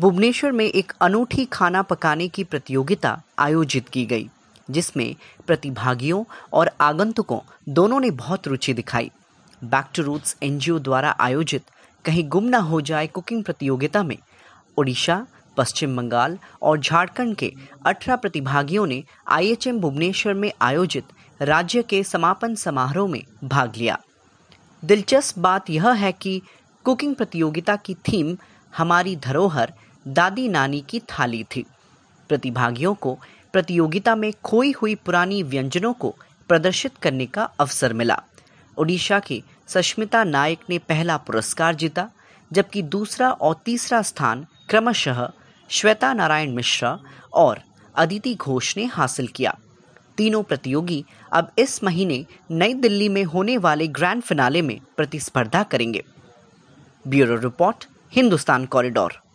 भुवनेश्वर में एक अनूठी खाना पकाने की प्रतियोगिता आयोजित की गई जिसमें प्रतिभागियों और आगंतुकों दोनों ने बहुत रुचि दिखाई बैक टू रूट्स एनजीओ द्वारा आयोजित कहीं गुम ना हो जाए कुकिंग प्रतियोगिता में उड़ीसा पश्चिम बंगाल और झारखंड के 18 प्रतिभागियों ने आईएचएम भुवनेश्वर में आयोजित राज्य के समापन समारोह में भाग लिया दिलचस्प बात यह है कि कुकिंग प्रतियोगिता की थीम हमारी धरोहर दादी नानी की थाली थी प्रतिभागियों को प्रतियोगिता में खोई हुई पुरानी व्यंजनों को प्रदर्शित करने का अवसर मिला ओडिशा की सस्मिता नायक ने पहला पुरस्कार जीता जबकि दूसरा और तीसरा स्थान क्रमशः श्वेता नारायण मिश्रा और अदिति घोष ने हासिल किया तीनों प्रतियोगी अब इस महीने नई दिल्ली में होने वाले ग्रैंड फिनाले में प्रतिस्पर्धा करेंगे ब्यूरो रिपोर्ट हिंदुस्तान कॉरिडोर